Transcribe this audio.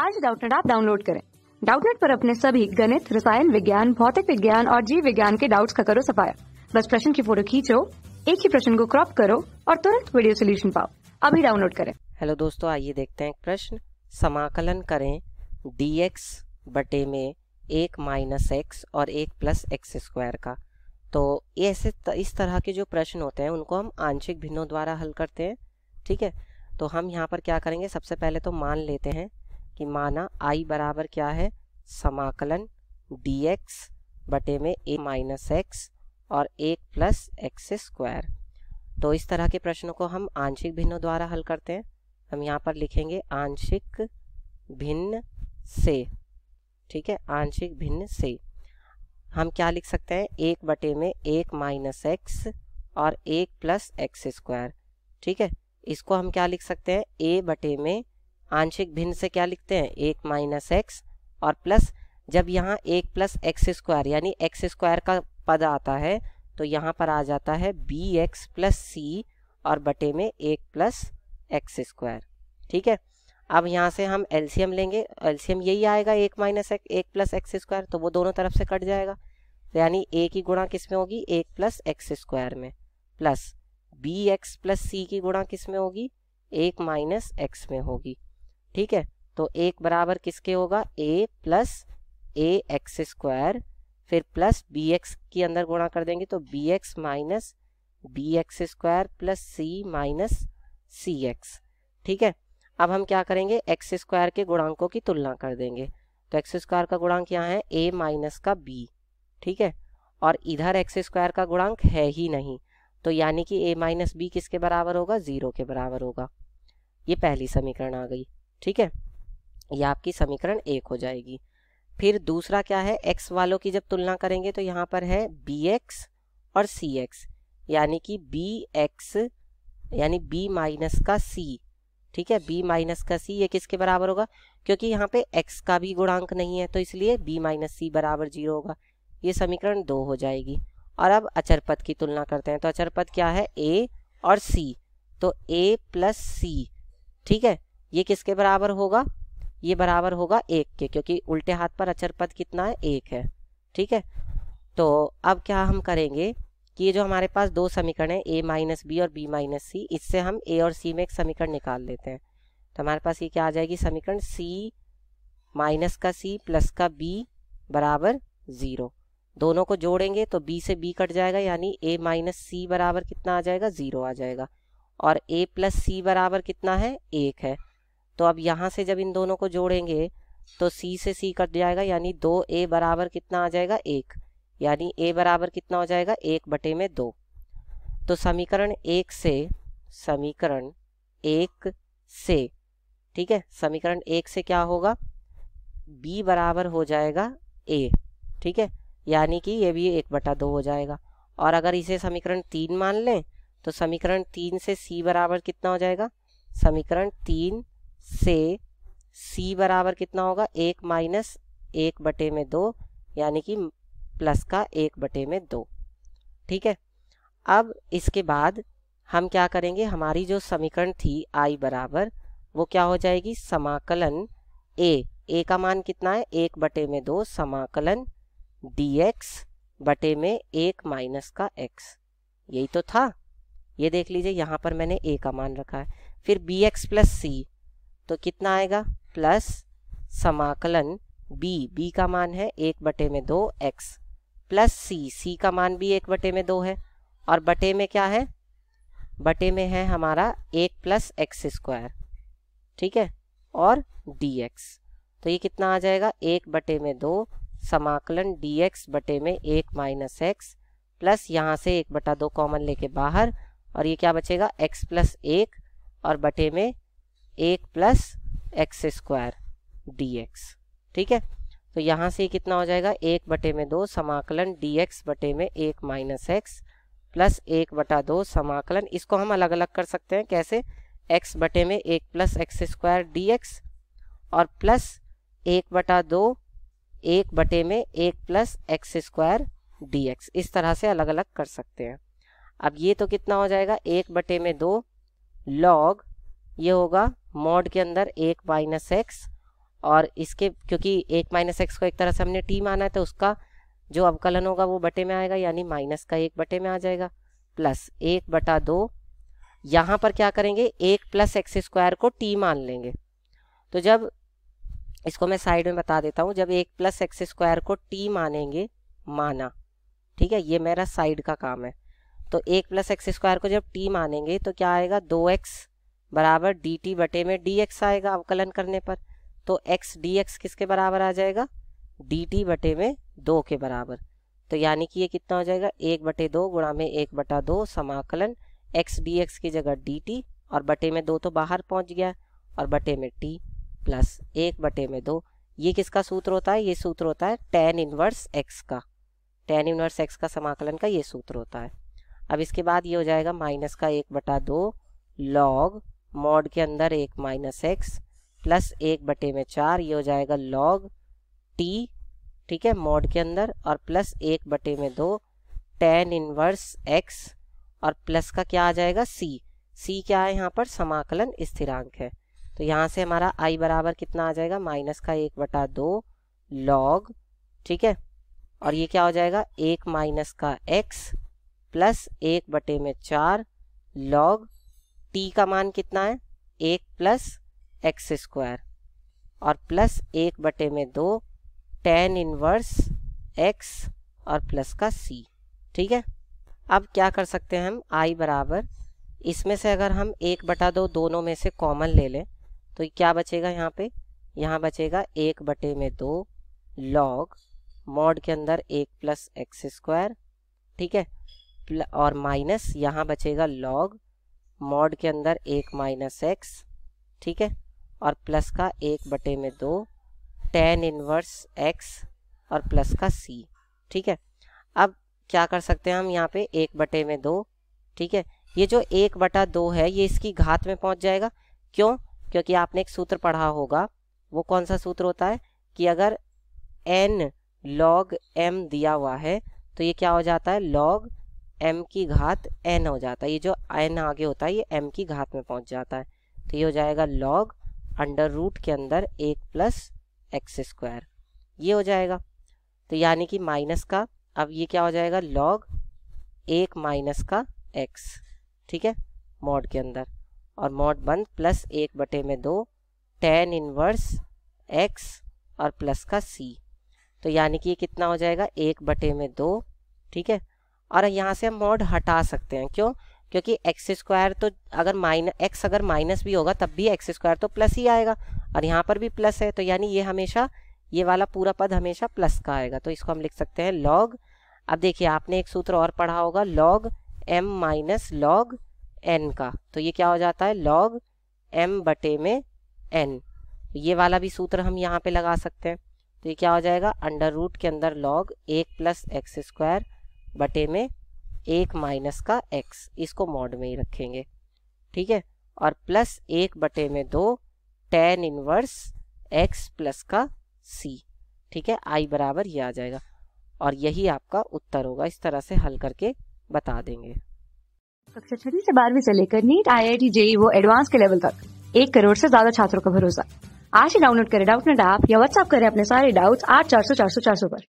आज डाउटनेट आप डाउनलोड करें डाउटनेट पर अपने सभी गणित रसायन विज्ञान भौतिक विज्ञान और जीव विज्ञान के डाउट्स का करो सफाया बस प्रश्न की फोटो खींचो एक ही प्रश्न को क्रॉप करो और तुरंत वीडियो सोल्यूशन पाओ अभी डाउनलोड करें हेलो दोस्तों आइए देखते हैं प्रश्न समाकलन करें डी एक्स बटे में एक माइनस एक्स और एक प्लस एक्स स्क्वायर का तो ऐसे इस तरह के जो प्रश्न होते हैं उनको हम आंशिक भिन्नों द्वारा हल करते हैं ठीक है तो हम यहाँ पर क्या करेंगे सबसे पहले तो मान लेते हैं कि माना आई बराबर क्या है समाकलन डी एक्स बटे में ए माइनस एक्स और एक प्लस एक्स स्क्वायर तो इस तरह के प्रश्नों को हम आंशिक भिन्नों द्वारा हल करते हैं हम यहाँ पर लिखेंगे आंशिक भिन्न से ठीक है आंशिक भिन्न से हम क्या लिख सकते हैं एक बटे में एक माइनस एक्स और एक प्लस एक्स स्क्वायर ठीक है इसको हम क्या लिख सकते हैं ए बटे में आंशिक भिन्न से क्या लिखते हैं एक माइनस एक्स और प्लस जब यहाँ एक प्लस एक्स स्क्वायर यानी एक्स स्क्वायर का पद आता है तो यहाँ पर आ जाता है बी एक्स प्लस सी और बटे में एक प्लस एक्स स्क्वायर ठीक है अब यहाँ से हम एलसीएम लेंगे एलसीएम यही आएगा एक माइनस एक, एक प्लस एक्स स्क्वायर तो वो दोनों तरफ से कट जाएगा तो यानी ए की गुणा किस में होगी एक प्लस एक्स स्क्वायर में plus B X plus C की गुणा किस में होगी एक माइनस एक्स में होगी ठीक है तो एक बराबर किसके होगा A plus A X square फिर प्लस बी एक्स के अंदर गुणा कर देंगे तो B X minus B X square plus C minus C X ठीक है अब हम क्या करेंगे एक्स स्क्वायर के गुणांकों की तुलना कर देंगे तो एक्स स्क्वायर का गुणांक यहाँ है ए माइनस का बी ठीक है और इधर एक्स स्क्वायर का गुणांक है ही नहीं तो यानी कि ए माइनस बी किसके बराबर होगा ज़ीरो के बराबर होगा ये पहली समीकरण आ गई ठीक है ये आपकी समीकरण एक हो जाएगी फिर दूसरा क्या है एक्स वालों की जब तुलना करेंगे तो यहाँ पर है बी एक्स और सी एक्स यानी कि बी एक्स यानी बी माइनस का सी ठीक है बी माइनस का सी ये किसके बराबर होगा क्योंकि यहाँ पे एक्स का भी गुणांक नहीं है तो इसलिए बी माइनस सी बराबर जीरो होगा ये समीकरण दो हो जाएगी और अब अचर पद की तुलना करते हैं तो अचर पद क्या है ए और सी तो ए प्लस सी ठीक है ये किसके बराबर होगा ये बराबर होगा एक के क्योंकि उल्टे हाथ पर अचर पद कितना है एक है ठीक है तो अब क्या हम करेंगे कि ये जो हमारे पास दो समीकरण है ए माइनस बी और बी माइनस सी इससे हम ए और सी में एक समीकरण निकाल लेते हैं तो हमारे पास ये क्या आ जाएगी समीकरण सी माइनस का सी प्लस का बी बराबर ज़ीरो दोनों को जोड़ेंगे तो बी से बी कट जाएगा यानी ए माइनस सी बराबर कितना आ जाएगा ज़ीरो आ जाएगा और ए प्लस सी बराबर कितना है एक है तो अब यहाँ से जब इन दोनों को जोड़ेंगे तो सी से सी कट जाएगा यानी दो ए बराबर कितना आ जाएगा एक यानी ए बराबर कितना हो जाएगा एक बटे में दो तो समीकरण एक से समीकरण एक से ठीक है समीकरण एक से क्या होगा b बराबर हो जाएगा a ठीक है यानी कि ये भी एक बटा दो हो जाएगा और अगर इसे समीकरण तीन मान लें तो समीकरण तीन से c बराबर कितना हो जाएगा समीकरण तीन से c बराबर कितना होगा एक माइनस एक बटे में दो यानी कि प्लस का एक बटे में दो ठीक है अब इसके बाद हम क्या करेंगे हमारी जो समीकरण थी i बराबर वो क्या हो जाएगी समाकलन a a का मान कितना है एक बटे में दो समाकलन डी एक्स बटे में एक माइनस का x यही तो था ये देख लीजिए यहाँ पर मैंने a का मान रखा है फिर बी एक्स प्लस सी तो कितना आएगा प्लस समाकलन b b का मान है एक बटे में दो एक्स प्लस c c का मान भी एक बटे में दो है और बटे में क्या है बटे में है हमारा एक प्लस एक्स स्क्वायर ठीक है और dx तो ये कितना आ जाएगा एक बटे में दो समाकलन dx बटे में एक माइनस एक्स प्लस यहाँ से एक बटा दो कॉमन लेके बाहर और ये क्या बचेगा x प्लस एक और बटे में एक plus X square D X ठीक है तो यहाँ से कितना हो जाएगा एक बटे में दो समाकलन डी एक्स बटे में एक माइनस एक्स प्लस एक बटा दो समाकलन इसको हम अलग अलग कर सकते हैं कैसे एक्स बटे में एक plus X square D X और प्लस एक बटा दो एक बटे में एक plus X square D X इस तरह से अलग अलग कर सकते हैं अब ये तो कितना हो जाएगा एक बटे में दो लॉग ये होगा मोड के अंदर एक माइनस एक्स और इसके क्योंकि एक माइनस एक्स को एक तरह से हमने टी माना है तो उसका जो अवकलन होगा वो बटे में आएगा यानी माइनस का एक बटे में आ जाएगा प्लस एक बटा दो यहाँ पर क्या करेंगे एक प्लस एक्स स्क्वायर को टी मान लेंगे तो जब इसको मैं साइड में बता देता हूँ जब एक प्लस एक्स स्क्वायर को टी मानेंगे माना ठीक है ये मेरा साइड का काम है तो एक प्लस एक्स स्क्वायर को जब टी मानेंगे तो क्या आएगा दो एक्स बराबर डी टी बटे में डी एक्स आएगा अवकलन करने पर तो एक्स डी एक्स किसके बराबर आ जाएगा डी टी बटे में दो के बराबर तो यानी कि ये कितना हो जाएगा एक बटे दो गुणा में एक बटा दो समाकलन एक्स डी एक्स की जगह डी टी और बटे में दो तो बाहर पहुंच गया और बटे में टी प्लस एक बटे में दो ये किसका सूत्र होता है ये सूत्र होता है टेन इनवर्स एक्स का टेन इनवर्स एक्स का समाकलन का ये सूत्र होता है अब इसके बाद ये हो जाएगा माइनस का एक बटा दो लॉग मॉड के अंदर एक माइनस एक्स प्लस एक बटे में चार ये हो जाएगा लॉग टी ठीक है मॉड के अंदर और प्लस एक बटे में दो टेन इनवर्स एक्स और प्लस का क्या आ जाएगा सी सी क्या है यहाँ पर समाकलन स्थिरांक है तो यहाँ से हमारा आई बराबर कितना आ जाएगा माइनस का एक बटा दो लॉग ठीक है और ये क्या हो जाएगा एक माइनस का एक्स प्लस एक बटे में चार लॉग टी का मान कितना है एक प्लस एक्स स्क्वायर और प्लस एक बटे में दो टेन इनवर्स एक्स और प्लस का सी ठीक है अब क्या कर सकते हैं हम आई बराबर इसमें से अगर हम एक बटा दो दोनों में से कॉमन ले लें तो क्या बचेगा यहाँ पे यहाँ बचेगा एक बटे में दो लॉग मॉड के अंदर एक प्लस एक्स स्क्वायर ठीक है और माइनस यहाँ बचेगा लॉग मॉड के अंदर एक माइनस एक्स ठीक है और प्लस का एक बटे में दो टेन इनवर्स एक्स और प्लस का सी ठीक है अब क्या कर सकते हैं हम यहाँ पे एक बटे में दो ठीक है ये जो एक बटा दो है ये इसकी घात में पहुंच जाएगा क्यों क्योंकि आपने एक सूत्र पढ़ा होगा वो कौन सा सूत्र होता है कि अगर एन लॉग एम दिया हुआ है तो ये क्या हो जाता है लॉग एम की घात एन हो जाता है ये जो एन आगे होता है ये एम की घात में पहुंच जाता है तो ये हो जाएगा लॉग अंडर रूट के अंदर एक प्लस एक्स स्क्वायर ये हो जाएगा तो यानी कि माइनस का अब ये क्या हो जाएगा लॉग एक माइनस का एक्स ठीक है मॉड के अंदर और मॉड बंद प्लस एक बटे में दो टेन इनवर्स एक्स और प्लस का सी तो यानी कि ये कितना हो जाएगा एक बटे में दो ठीक है और यहाँ से हम मोड हटा सकते हैं क्यों क्योंकि एक्स स्क्वायर तो अगर माइन एक्स अगर माइनस भी होगा तब भी एक्स स्क्वायर तो प्लस ही आएगा और यहाँ पर भी प्लस है तो यानी ये हमेशा ये वाला पूरा पद हमेशा प्लस का आएगा तो इसको हम लिख सकते हैं लॉग अब देखिए आपने एक सूत्र और पढ़ा होगा log M minus log N का तो ये क्या हो जाता है लॉग एम बटे में एन ये वाला भी सूत्र हम यहाँ पे लगा सकते हैं तो ये क्या हो जाएगा अंडर रूट के अंदर लॉग एक प्लस एक्स स्क्वायर बटे में एक माइनस का एक्स इसको मॉड में ही रखेंगे ठीक है और प्लस एक बटे में दो टेन इनवर्स एक्स प्लस का सी ठीक है आई बराबर ये आ जाएगा और यही आपका उत्तर होगा इस तरह से हल करके बता देंगे कक्षा छठी से बारहवीं से लेकर नीट आई आई टी वो एडवांस के लेवल तक एक करोड़ से ज्यादा छात्रों का भरोसा आज ही डाउनलोड करें डाउट नेट ऐप या व्हाट्सअप करें अपने सारे डाउट्स आठ चार सौ चार सौ चार सौ पर